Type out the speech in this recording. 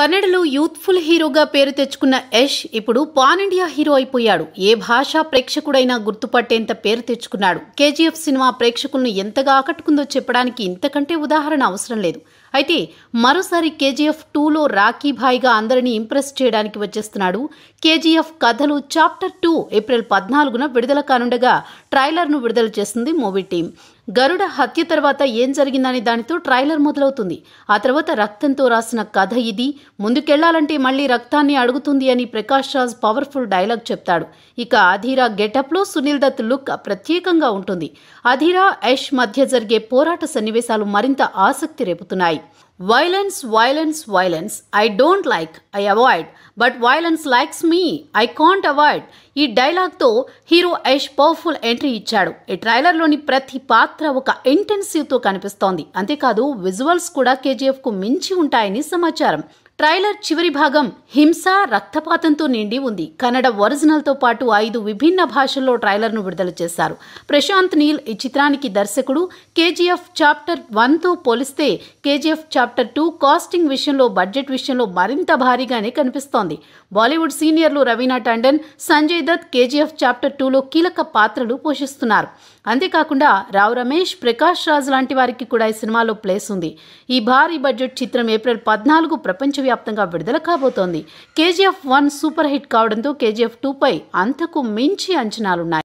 కన్నడలో యూత్ఫుల్ హీరోగా పేరు తెచ్చుకున్న యష్ ఇప్పుడు పాన్ ఇండియా హీరో అయిపోయాడు ఏ భాషా ప్రేక్షకుడైనా గుర్తుపట్టేంత పేరు తెచ్చుకున్నాడు కేజీఎఫ్ సినిమా ప్రేక్షకులను ఎంతగా ఆకట్టుకుందో చెప్పడానికి ఇంతకంటే ఉదాహరణ అవసరం లేదు అయితే మరోసారి కేజీఎఫ్ టూలో రాఖీ భాయ్గా అందరినీ ఇంప్రెస్ చేయడానికి వచ్చేస్తున్నాడు కేజీఎఫ్ కథలు చాప్టర్ టూ ఏప్రిల్ పద్నాలుగున విడుదల కానుండగా ట్రైలర్ను విడుదల చేస్తుంది మూవీ టీం గరుడ హత్య తర్వాత ఏం జరిగిందనే దానితో ట్రైలర్ మొదలవుతుంది ఆ తర్వాత రక్తంతో రాసిన కథ ఇది ముందుకెళ్లాలంటే మళ్ళీ రక్తాన్ని అడుగుతుంది అని ప్రకాష్ రాజ్ పవర్ఫుల్ డైలాగ్ చెప్తాడు ఇక అధీరా గెటప్లో సునీల్ దత్ లుక్ ప్రత్యేకంగా ఉంటుంది అధీరా యష్ మధ్య జరిగే పోరాట సన్నివేశాలు మరింత ఆసక్తి రేపుతున్నాయి violence violence violence I don't like I avoid but violence likes me I can't avoid ఈ డైలాగ్తో హీరో ఐష్ పవర్ఫుల్ ఎంట్రీ ఇచ్చాడు ఈ ట్రైలర్లోని ప్రతి పాత్ర ఒక ఇంటెన్సివ్తో కనిపిస్తోంది అంతేకాదు విజువల్స్ కూడా కేజీఎఫ్కు మించి ఉంటాయని సమాచారం ట్రైలర్ చివరి భాగం హింస రక్తపాతంతో నిండి ఉంది కన్నడ ఒరిజినల్తో పాటు ఐదు విభిన్న భాషల్లో ట్రైలర్ను విడుదల చేశారు ప్రశాంత్ నీల్ ఈ చిత్రానికి దర్శకుడు కేజీఎఫ్ చాప్టర్ వన్తో పోలిస్తే కేజీఎఫ్ చాప్టర్ టూ కాస్టింగ్ విషయంలో బడ్జెట్ విషయంలో మరింత భారీగానే కనిపిస్తోంది బాలీవుడ్ సీనియర్లు రవీనా టండన్ సంజయ్ దత్ కేజీఎఫ్ చాప్టర్ టూలో కీలక పాత్రలు పోషిస్తున్నారు అంతేకాకుండా రావు రమేష్ ప్రకాష్ రాజ్ లాంటి వారికి కూడా ఈ సినిమాలో ప్లేస్ ఉంది ఈ భారీ బడ్జెట్ చిత్రం ఏప్రిల్ పద్నాలుగు ప్రపంచవ్యాప్తంగా విడుదల కాబోతోంది కేజీఎఫ్ వన్ సూపర్ హిట్ కావడంతో కేజీఎఫ్ టూపై అంతకు మించి అంచనాలున్నాయి